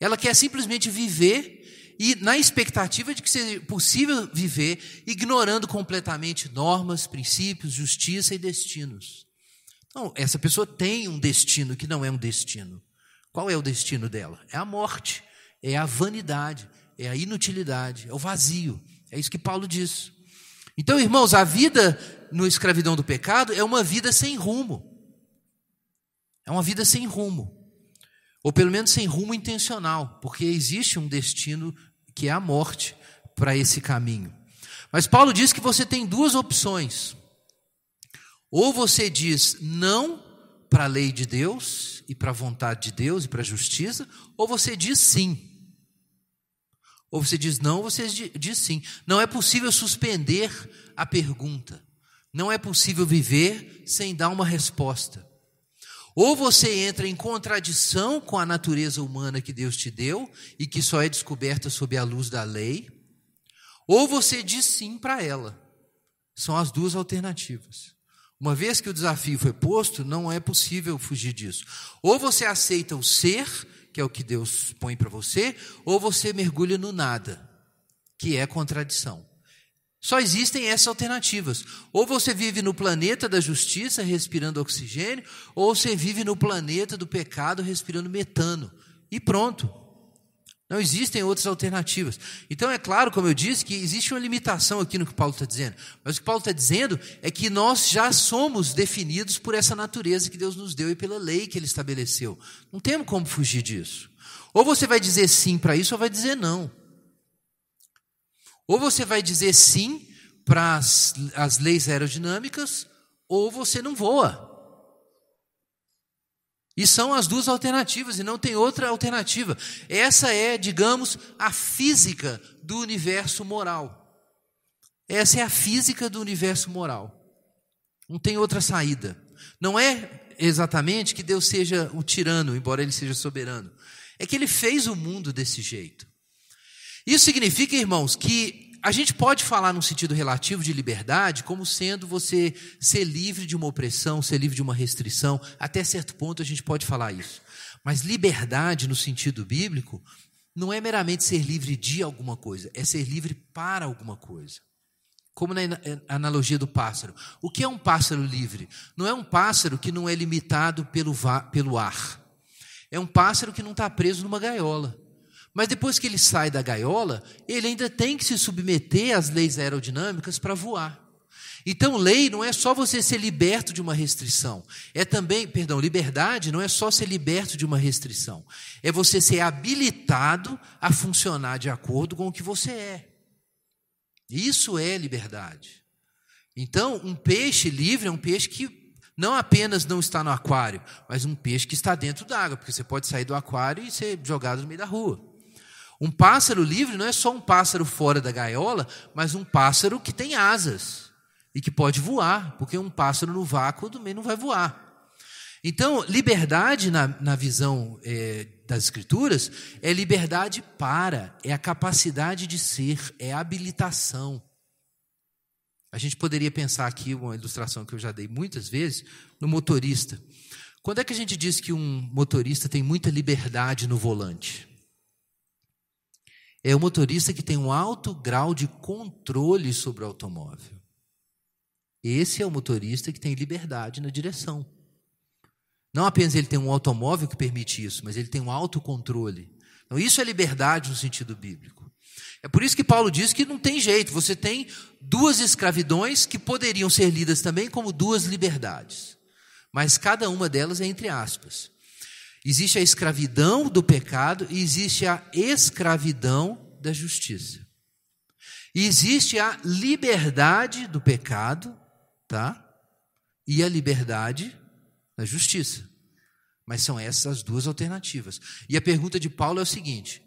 S1: Ela quer simplesmente viver e na expectativa de que seja possível viver ignorando completamente normas, princípios, justiça e destinos. Então, essa pessoa tem um destino que não é um destino. Qual é o destino dela? É a morte, é a vanidade, é a inutilidade, é o vazio. É isso que Paulo diz. Então, irmãos, a vida no escravidão do pecado é uma vida sem rumo. É uma vida sem rumo. Ou pelo menos sem rumo intencional, porque existe um destino que é a morte para esse caminho. Mas Paulo diz que você tem duas opções. Ou você diz não para a lei de Deus e para a vontade de Deus e para a justiça, ou você diz sim. Ou você diz não, ou você diz sim. Não é possível suspender a pergunta. Não é possível viver sem dar uma resposta. Ou você entra em contradição com a natureza humana que Deus te deu e que só é descoberta sob a luz da lei, ou você diz sim para ela. São as duas alternativas. Uma vez que o desafio foi posto, não é possível fugir disso. Ou você aceita o ser, que é o que Deus põe para você, ou você mergulha no nada, que é contradição. Só existem essas alternativas. Ou você vive no planeta da justiça, respirando oxigênio, ou você vive no planeta do pecado, respirando metano. E pronto. Não existem outras alternativas. Então, é claro, como eu disse, que existe uma limitação aqui no que Paulo está dizendo. Mas o que Paulo está dizendo é que nós já somos definidos por essa natureza que Deus nos deu e pela lei que Ele estabeleceu. Não temos como fugir disso. Ou você vai dizer sim para isso, ou vai dizer não. Ou você vai dizer sim para as, as leis aerodinâmicas, ou você não voa. E são as duas alternativas, e não tem outra alternativa. Essa é, digamos, a física do universo moral. Essa é a física do universo moral. Não tem outra saída. Não é exatamente que Deus seja o tirano, embora ele seja soberano. É que ele fez o mundo desse jeito. Isso significa, irmãos, que a gente pode falar num sentido relativo de liberdade como sendo você ser livre de uma opressão, ser livre de uma restrição. Até certo ponto a gente pode falar isso. Mas liberdade no sentido bíblico não é meramente ser livre de alguma coisa, é ser livre para alguma coisa. Como na analogia do pássaro. O que é um pássaro livre? Não é um pássaro que não é limitado pelo, pelo ar. É um pássaro que não está preso numa gaiola. Mas depois que ele sai da gaiola, ele ainda tem que se submeter às leis aerodinâmicas para voar. Então, lei não é só você ser liberto de uma restrição, é também, perdão, liberdade não é só ser liberto de uma restrição, é você ser habilitado a funcionar de acordo com o que você é. Isso é liberdade. Então, um peixe livre é um peixe que não apenas não está no aquário, mas um peixe que está dentro d'água, porque você pode sair do aquário e ser jogado no meio da rua. Um pássaro livre não é só um pássaro fora da gaiola, mas um pássaro que tem asas e que pode voar, porque um pássaro no vácuo também não vai voar. Então, liberdade na, na visão é, das Escrituras é liberdade para, é a capacidade de ser, é a habilitação. A gente poderia pensar aqui uma ilustração que eu já dei muitas vezes no motorista. Quando é que a gente diz que um motorista tem muita liberdade no volante? é o motorista que tem um alto grau de controle sobre o automóvel. Esse é o motorista que tem liberdade na direção. Não apenas ele tem um automóvel que permite isso, mas ele tem um autocontrole. Então, isso é liberdade no sentido bíblico. É por isso que Paulo diz que não tem jeito, você tem duas escravidões que poderiam ser lidas também como duas liberdades, mas cada uma delas é entre aspas. Existe a escravidão do pecado e existe a escravidão da justiça. E existe a liberdade do pecado, tá? E a liberdade da justiça. Mas são essas as duas alternativas. E a pergunta de Paulo é o seguinte: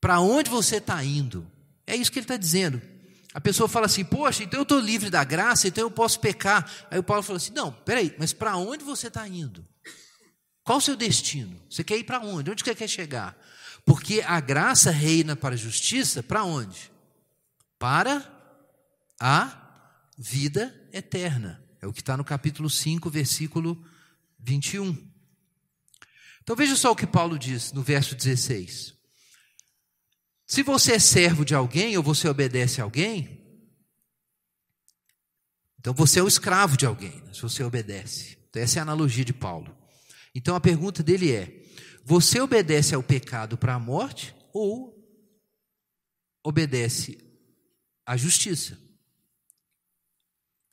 S1: para onde você está indo? É isso que ele está dizendo. A pessoa fala assim: Poxa, então eu estou livre da graça, então eu posso pecar. Aí o Paulo fala assim: Não, peraí, mas para onde você está indo? Qual o seu destino? Você quer ir para onde? Onde você quer chegar? Porque a graça reina para a justiça para onde? Para a vida eterna. É o que está no capítulo 5, versículo 21. Então veja só o que Paulo diz no verso 16. Se você é servo de alguém ou você obedece a alguém, então você é o escravo de alguém, né? se você obedece. Então, essa é a analogia de Paulo. Então a pergunta dele é: você obedece ao pecado para a morte ou obedece à justiça?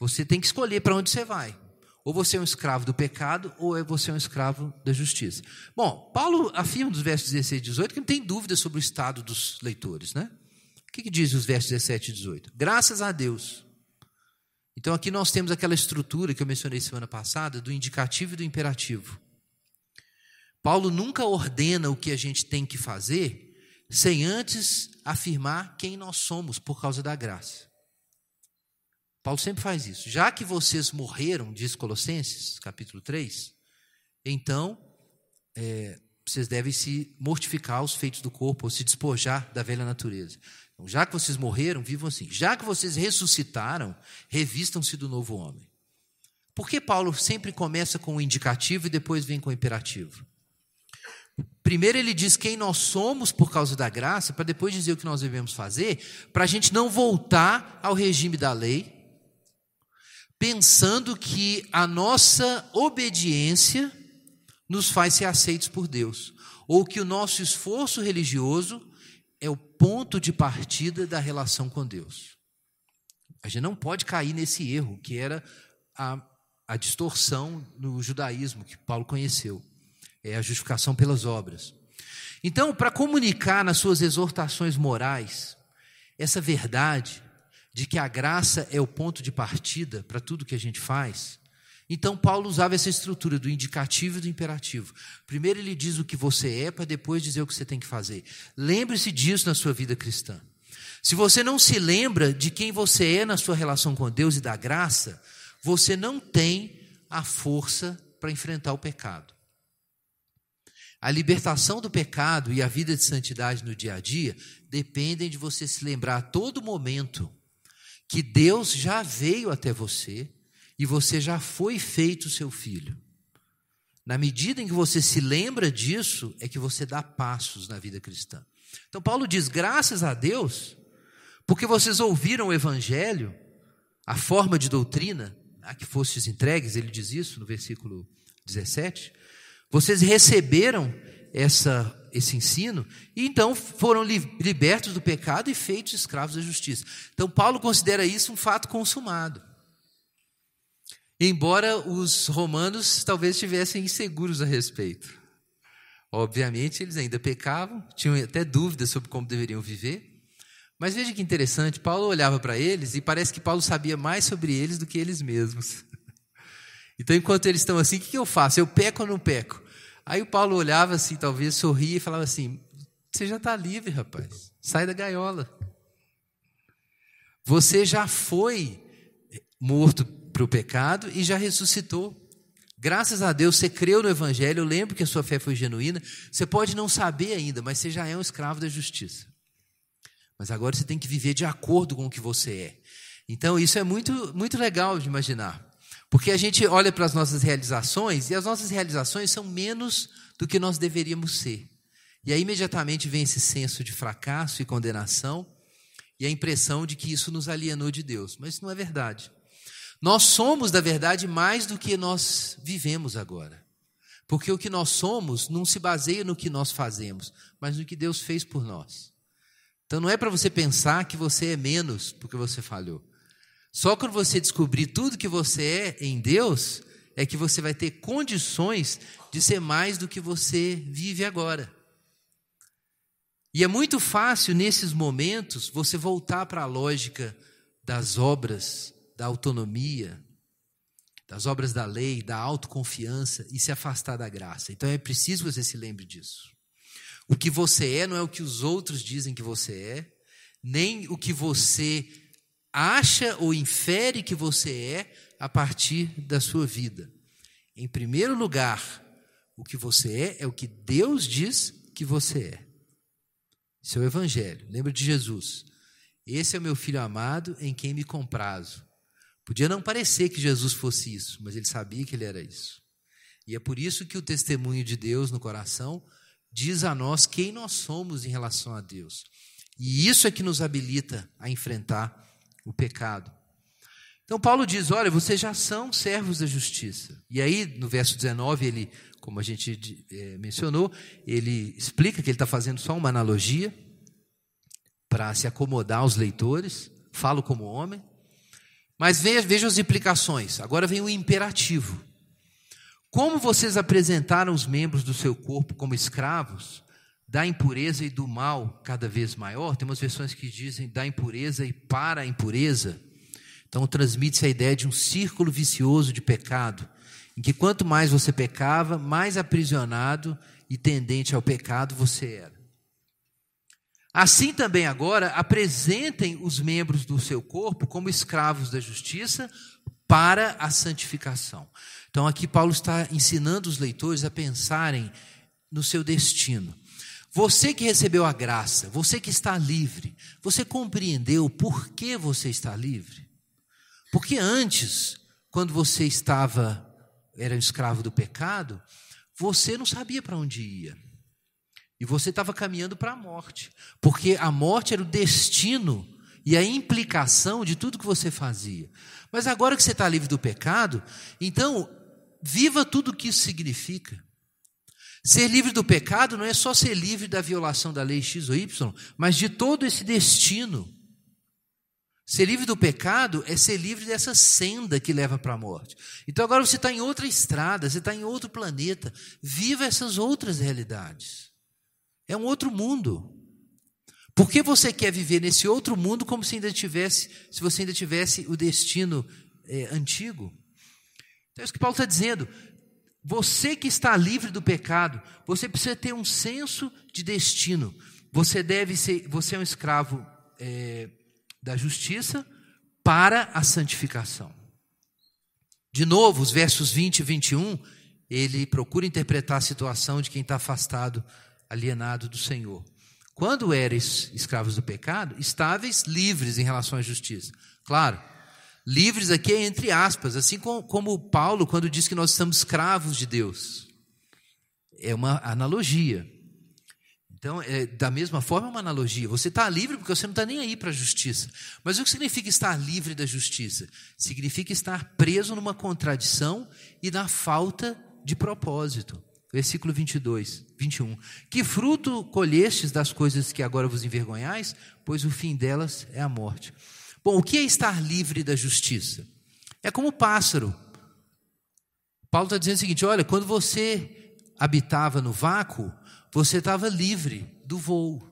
S1: Você tem que escolher para onde você vai. Ou você é um escravo do pecado, ou é você é um escravo da justiça. Bom, Paulo afirma nos versos 16 e 18 que não tem dúvida sobre o estado dos leitores, né? O que, que diz os versos 17 e 18? Graças a Deus. Então aqui nós temos aquela estrutura que eu mencionei semana passada do indicativo e do imperativo. Paulo nunca ordena o que a gente tem que fazer sem antes afirmar quem nós somos por causa da graça. Paulo sempre faz isso. Já que vocês morreram, diz Colossenses, capítulo 3, então é, vocês devem se mortificar os feitos do corpo, ou se despojar da velha natureza. Então, já que vocês morreram, vivam assim. Já que vocês ressuscitaram, revistam-se do novo homem. Por que Paulo sempre começa com o indicativo e depois vem com o imperativo? Primeiro ele diz quem nós somos por causa da graça, para depois dizer o que nós devemos fazer, para a gente não voltar ao regime da lei, pensando que a nossa obediência nos faz ser aceitos por Deus, ou que o nosso esforço religioso é o ponto de partida da relação com Deus. A gente não pode cair nesse erro que era a, a distorção no judaísmo que Paulo conheceu é a justificação pelas obras. Então, para comunicar nas suas exortações morais essa verdade de que a graça é o ponto de partida para tudo que a gente faz, então Paulo usava essa estrutura do indicativo e do imperativo. Primeiro ele diz o que você é, para depois dizer o que você tem que fazer. Lembre-se disso na sua vida cristã. Se você não se lembra de quem você é na sua relação com Deus e da graça, você não tem a força para enfrentar o pecado. A libertação do pecado e a vida de santidade no dia a dia dependem de você se lembrar a todo momento que Deus já veio até você e você já foi feito seu filho. Na medida em que você se lembra disso, é que você dá passos na vida cristã. Então, Paulo diz: graças a Deus, porque vocês ouviram o evangelho, a forma de doutrina a que fostes entregues, ele diz isso no versículo 17 vocês receberam essa, esse ensino e então foram libertos do pecado e feitos escravos da justiça. Então, Paulo considera isso um fato consumado. Embora os romanos talvez estivessem inseguros a respeito. Obviamente, eles ainda pecavam, tinham até dúvidas sobre como deveriam viver. Mas veja que interessante, Paulo olhava para eles e parece que Paulo sabia mais sobre eles do que eles mesmos. Então, enquanto eles estão assim, o que eu faço? Eu peco ou não peco? Aí o Paulo olhava assim, talvez sorria e falava assim: Você já está livre, rapaz. Sai da gaiola. Você já foi eh, morto para o pecado e já ressuscitou. Graças a Deus você creu no Evangelho. Eu lembro que a sua fé foi genuína. Você pode não saber ainda, mas você já é um escravo da justiça. Mas agora você tem que viver de acordo com o que você é. Então isso é muito, muito legal de imaginar. Porque a gente olha para as nossas realizações e as nossas realizações são menos do que nós deveríamos ser. E aí imediatamente vem esse senso de fracasso e condenação e a impressão de que isso nos alienou de Deus. Mas isso não é verdade. Nós somos, da verdade, mais do que nós vivemos agora. Porque o que nós somos não se baseia no que nós fazemos, mas no que Deus fez por nós. Então não é para você pensar que você é menos porque você falhou. Só quando você descobrir tudo que você é em Deus, é que você vai ter condições de ser mais do que você vive agora. E é muito fácil nesses momentos você voltar para a lógica das obras, da autonomia, das obras da lei, da autoconfiança e se afastar da graça. Então é preciso que você se lembre disso. O que você é não é o que os outros dizem que você é, nem o que você acha ou infere que você é a partir da sua vida. Em primeiro lugar, o que você é é o que Deus diz que você é. Seu é evangelho. Lembra de Jesus? Esse é o meu filho amado em quem me comprazo. Podia não parecer que Jesus fosse isso, mas ele sabia que ele era isso. E é por isso que o testemunho de Deus no coração diz a nós quem nós somos em relação a Deus. E isso é que nos habilita a enfrentar o pecado. Então Paulo diz: olha, vocês já são servos da justiça. E aí, no verso 19, ele, como a gente é, mencionou, ele explica que ele está fazendo só uma analogia para se acomodar aos leitores. Falo como homem. Mas veja, veja as implicações. Agora vem o imperativo. Como vocês apresentaram os membros do seu corpo como escravos da impureza e do mal cada vez maior. Tem umas versões que dizem da impureza e para a impureza. Então transmite-se a ideia de um círculo vicioso de pecado, em que quanto mais você pecava, mais aprisionado e tendente ao pecado você era. Assim também agora apresentem os membros do seu corpo como escravos da justiça para a santificação. Então aqui Paulo está ensinando os leitores a pensarem no seu destino. Você que recebeu a graça, você que está livre, você compreendeu por que você está livre? Porque antes, quando você estava, era um escravo do pecado, você não sabia para onde ia. E você estava caminhando para a morte. Porque a morte era o destino e a implicação de tudo que você fazia. Mas agora que você está livre do pecado, então, viva tudo o que isso significa. Ser livre do pecado não é só ser livre da violação da lei X ou Y, mas de todo esse destino. Ser livre do pecado é ser livre dessa senda que leva para a morte. Então agora você está em outra estrada, você está em outro planeta. Viva essas outras realidades. É um outro mundo. Por que você quer viver nesse outro mundo como se ainda tivesse, se você ainda tivesse o destino é, antigo? Então é isso que Paulo está dizendo. Você que está livre do pecado, você precisa ter um senso de destino. Você deve ser, você é um escravo é, da justiça para a santificação. De novo, os versos 20 e 21, ele procura interpretar a situação de quem está afastado, alienado do Senhor. Quando eres escravos do pecado, estáveis livres em relação à justiça. Claro, Livres aqui é entre aspas, assim como, como Paulo, quando diz que nós estamos escravos de Deus. É uma analogia. Então, é, da mesma forma, é uma analogia. Você está livre porque você não está nem aí para a justiça. Mas o que significa estar livre da justiça? Significa estar preso numa contradição e na falta de propósito. Versículo 22, 21. Que fruto colhestes das coisas que agora vos envergonhais? Pois o fim delas é a morte. Bom, o que é estar livre da justiça? É como o pássaro. Paulo está dizendo o seguinte: olha, quando você habitava no vácuo, você estava livre do voo.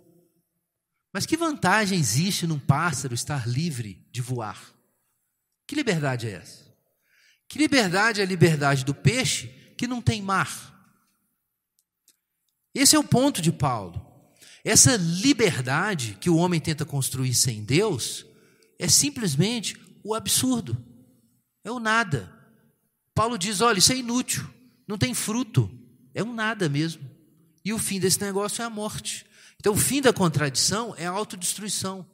S1: Mas que vantagem existe num pássaro estar livre de voar? Que liberdade é essa? Que liberdade é a liberdade do peixe que não tem mar? Esse é o ponto de Paulo. Essa liberdade que o homem tenta construir sem Deus é simplesmente o absurdo, é o nada. Paulo diz: olha, isso é inútil, não tem fruto, é um nada mesmo. E o fim desse negócio é a morte. Então, o fim da contradição é a autodestruição.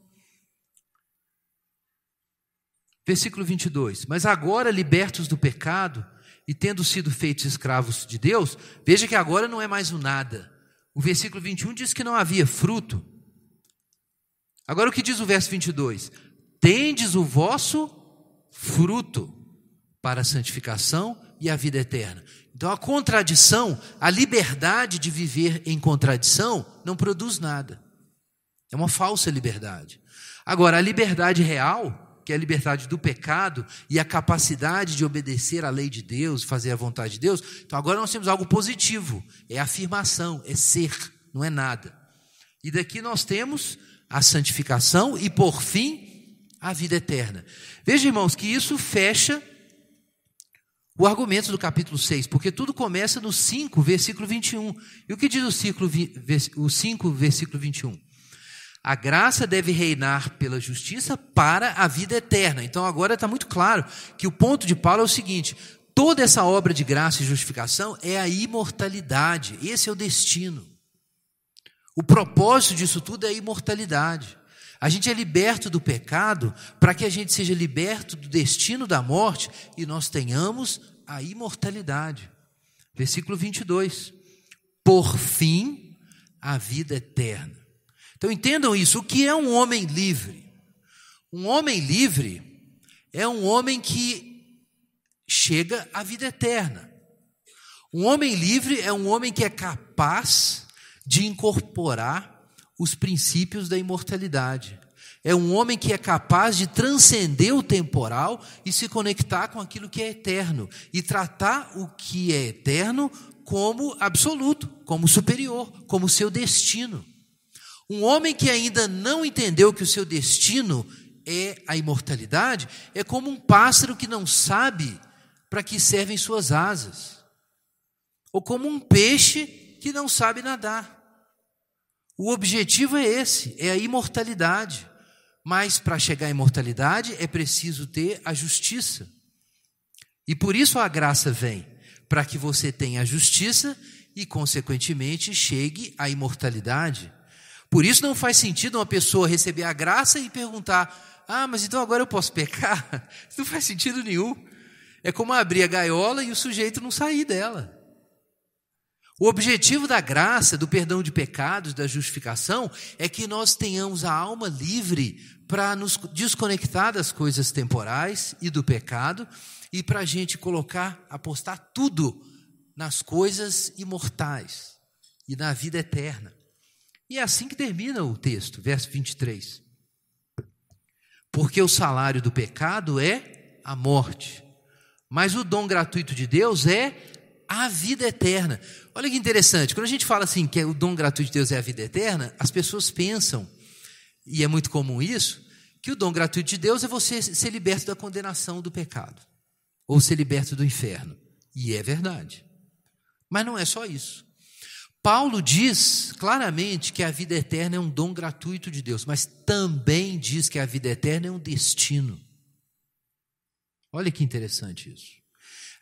S1: Versículo 22. Mas agora, libertos do pecado e tendo sido feitos escravos de Deus, veja que agora não é mais o nada. O versículo 21 diz que não havia fruto. Agora, o que diz o verso 22? tendes o vosso fruto para a santificação e a vida eterna. Então a contradição, a liberdade de viver em contradição, não produz nada. É uma falsa liberdade. Agora, a liberdade real, que é a liberdade do pecado e a capacidade de obedecer à lei de Deus, fazer a vontade de Deus, então agora nós temos algo positivo, é afirmação, é ser, não é nada. E daqui nós temos a santificação e, por fim, a vida eterna. Veja, irmãos, que isso fecha o argumento do capítulo 6, porque tudo começa no 5, versículo 21. E o que diz o, ciclo, o 5, versículo 21? A graça deve reinar pela justiça para a vida eterna. Então agora está muito claro que o ponto de Paulo é o seguinte: toda essa obra de graça e justificação é a imortalidade, esse é o destino. O propósito disso tudo é a imortalidade. A gente é liberto do pecado para que a gente seja liberto do destino da morte e nós tenhamos a imortalidade. Versículo 22. Por fim, a vida eterna. Então entendam isso. O que é um homem livre? Um homem livre é um homem que chega à vida eterna. Um homem livre é um homem que é capaz de incorporar os princípios da imortalidade. É um homem que é capaz de transcender o temporal e se conectar com aquilo que é eterno e tratar o que é eterno como absoluto, como superior, como seu destino. Um homem que ainda não entendeu que o seu destino é a imortalidade é como um pássaro que não sabe para que servem suas asas, ou como um peixe que não sabe nadar. O objetivo é esse, é a imortalidade. Mas para chegar à imortalidade é preciso ter a justiça. E por isso a graça vem, para que você tenha a justiça e, consequentemente, chegue à imortalidade. Por isso não faz sentido uma pessoa receber a graça e perguntar: Ah, mas então agora eu posso pecar? Isso não faz sentido nenhum. É como abrir a gaiola e o sujeito não sair dela. O objetivo da graça, do perdão de pecados, da justificação, é que nós tenhamos a alma livre para nos desconectar das coisas temporais e do pecado e para a gente colocar, apostar tudo nas coisas imortais e na vida eterna. E é assim que termina o texto, verso 23. Porque o salário do pecado é a morte, mas o dom gratuito de Deus é a vida eterna. Olha que interessante, quando a gente fala assim que o dom gratuito de Deus é a vida eterna, as pessoas pensam, e é muito comum isso, que o dom gratuito de Deus é você ser liberto da condenação do pecado, ou ser liberto do inferno. E é verdade. Mas não é só isso. Paulo diz claramente que a vida eterna é um dom gratuito de Deus, mas também diz que a vida eterna é um destino. Olha que interessante isso.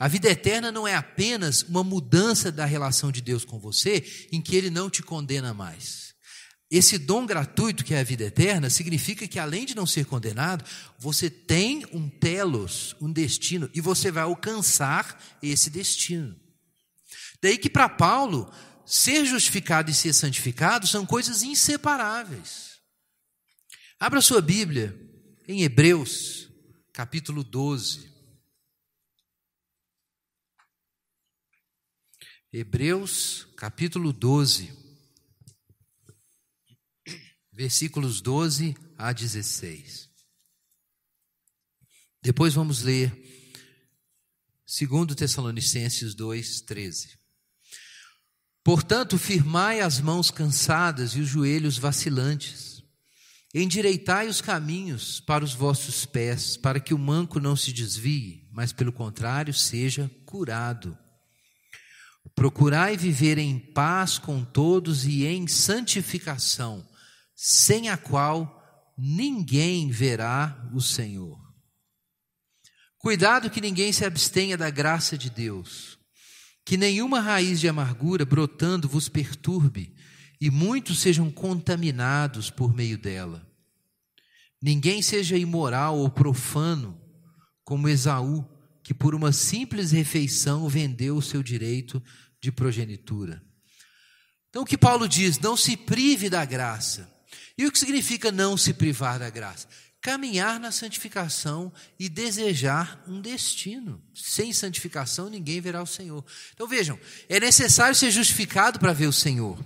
S1: A vida eterna não é apenas uma mudança da relação de Deus com você, em que ele não te condena mais. Esse dom gratuito que é a vida eterna significa que além de não ser condenado, você tem um telos, um destino, e você vai alcançar esse destino. Daí que para Paulo, ser justificado e ser santificado são coisas inseparáveis. Abra sua Bíblia em Hebreus, capítulo 12. Hebreus capítulo 12, versículos 12 a 16. Depois vamos ler 2 Tessalonicenses 2, 13. Portanto, firmai as mãos cansadas e os joelhos vacilantes, endireitai os caminhos para os vossos pés, para que o manco não se desvie, mas pelo contrário seja curado. Procurai viver em paz com todos e em santificação, sem a qual ninguém verá o Senhor. Cuidado que ninguém se abstenha da graça de Deus, que nenhuma raiz de amargura brotando vos perturbe e muitos sejam contaminados por meio dela. Ninguém seja imoral ou profano, como Esaú que por uma simples refeição vendeu o seu direito de progenitura. Então, o que Paulo diz, não se prive da graça. E o que significa não se privar da graça? Caminhar na santificação e desejar um destino. Sem santificação, ninguém verá o Senhor. Então vejam, é necessário ser justificado para ver o Senhor.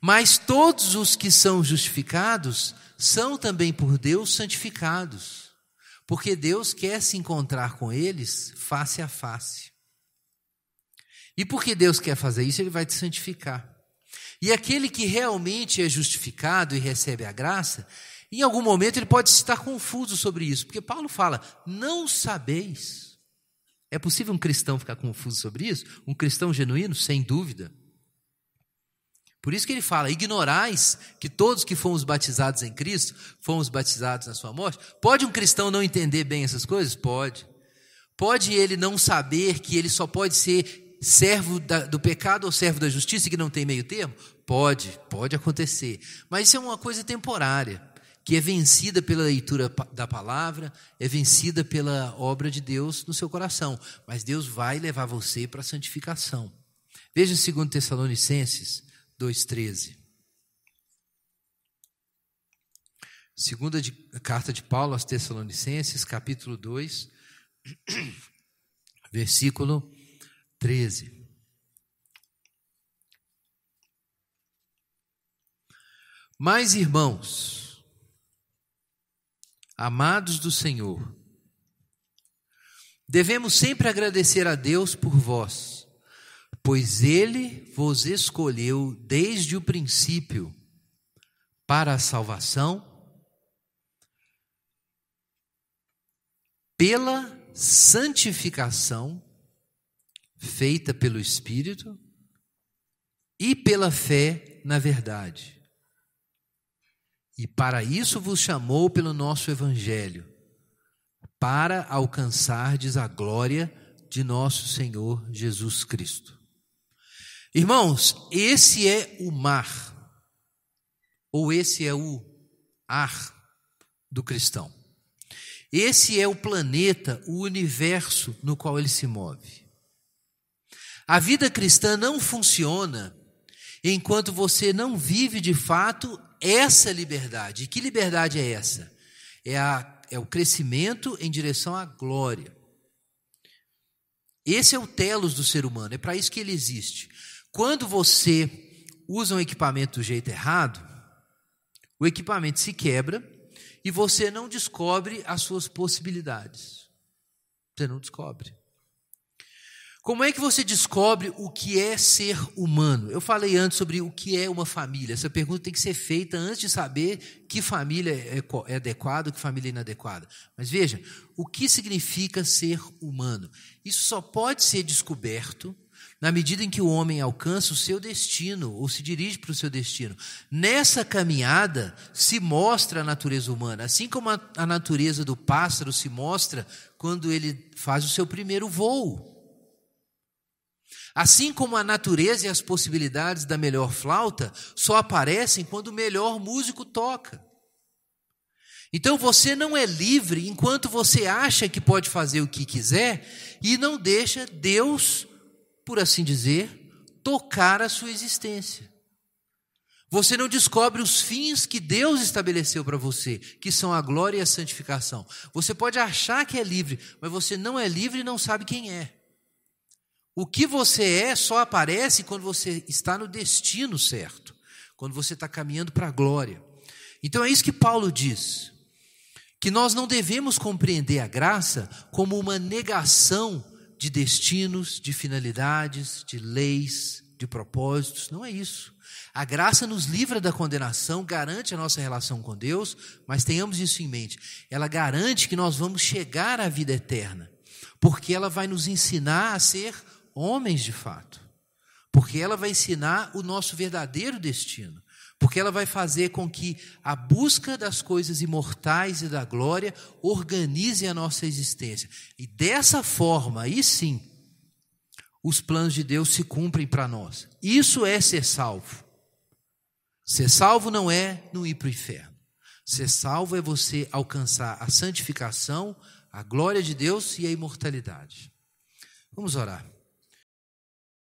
S1: Mas todos os que são justificados são também por Deus santificados. Porque Deus quer se encontrar com eles face a face. E porque Deus quer fazer isso, Ele vai te santificar. E aquele que realmente é justificado e recebe a graça, em algum momento ele pode estar confuso sobre isso, porque Paulo fala: não sabeis. É possível um cristão ficar confuso sobre isso? Um cristão genuíno? Sem dúvida. Por isso que ele fala: ignorais que todos que fomos batizados em Cristo, fomos batizados na sua morte. Pode um cristão não entender bem essas coisas? Pode. Pode ele não saber que ele só pode ser servo da, do pecado ou servo da justiça e que não tem meio termo? Pode, pode acontecer. Mas isso é uma coisa temporária, que é vencida pela leitura da palavra, é vencida pela obra de Deus no seu coração. Mas Deus vai levar você para a santificação. Veja em 2 Tessalonicenses 2,13. Segunda de, carta de Paulo aos Tessalonicenses, capítulo 2, versículo 13. Mas, irmãos, amados do Senhor, devemos sempre agradecer a Deus por vós pois ele vos escolheu desde o princípio para a salvação pela santificação feita pelo Espírito e pela fé na verdade. E para isso vos chamou pelo nosso Evangelho, para alcançardes a glória de nosso Senhor Jesus Cristo. Irmãos, esse é o mar, ou esse é o ar do cristão. Esse é o planeta, o universo no qual ele se move. A vida cristã não funciona enquanto você não vive de fato essa liberdade. E que liberdade é essa? É, a, é o crescimento em direção à glória. Esse é o telos do ser humano, é para isso que ele existe. Quando você usa um equipamento do jeito errado, o equipamento se quebra e você não descobre as suas possibilidades. Você não descobre. Como é que você descobre o que é ser humano? Eu falei antes sobre o que é uma família. Essa pergunta tem que ser feita antes de saber que família é, é adequada, que família é inadequada. Mas veja, o que significa ser humano? Isso só pode ser descoberto na medida em que o homem alcança o seu destino ou se dirige para o seu destino. Nessa caminhada se mostra a natureza humana, assim como a, a natureza do pássaro se mostra quando ele faz o seu primeiro voo. Assim como a natureza e as possibilidades da melhor flauta só aparecem quando o melhor músico toca. Então você não é livre enquanto você acha que pode fazer o que quiser e não deixa Deus por assim dizer, tocar a sua existência. Você não descobre os fins que Deus estabeleceu para você, que são a glória e a santificação. Você pode achar que é livre, mas você não é livre e não sabe quem é. O que você é só aparece quando você está no destino certo, quando você está caminhando para a glória. Então é isso que Paulo diz: que nós não devemos compreender a graça como uma negação de destinos, de finalidades, de leis, de propósitos. Não é isso. A graça nos livra da condenação, garante a nossa relação com Deus, mas tenhamos isso em mente. Ela garante que nós vamos chegar à vida eterna, porque ela vai nos ensinar a ser homens de fato, porque ela vai ensinar o nosso verdadeiro destino porque ela vai fazer com que a busca das coisas imortais e da glória organize a nossa existência. E dessa forma, aí sim, os planos de Deus se cumprem para nós. Isso é ser salvo. Ser salvo não é não ir para o inferno. Ser salvo é você alcançar a santificação, a glória de Deus e a imortalidade. Vamos orar.